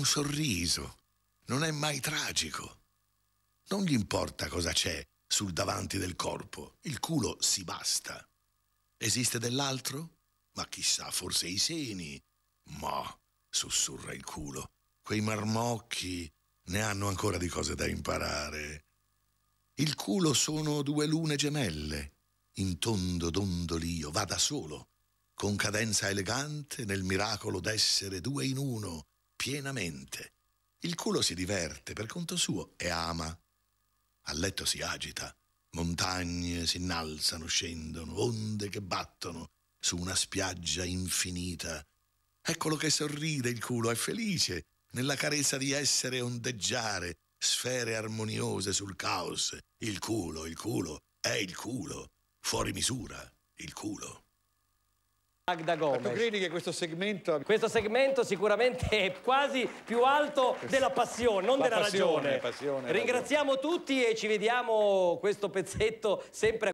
un sorriso, non è mai tragico. Non gli importa cosa c'è sul davanti del corpo, il culo si basta. Esiste dell'altro? Ma chissà, forse i seni. Ma, sussurra il culo, quei marmocchi ne hanno ancora di cose da imparare. Il culo sono due lune gemelle, in tondo dondolio, va da solo, con cadenza elegante nel miracolo d'essere due in uno, pienamente. Il culo si diverte per conto suo e ama. A letto si agita, montagne si innalzano, scendono, onde che battono su una spiaggia infinita. Eccolo che sorride il culo, è felice nella carezza di essere ondeggiare, sfere armoniose sul caos. Il culo, il culo, è il culo, fuori misura, il culo. Agda Gomez. Ma tu credi che questo segmento... Questo segmento sicuramente è quasi più alto della passione, non La della passione, ragione. Passione, Ringraziamo ragione. tutti e ci vediamo questo pezzetto sempre a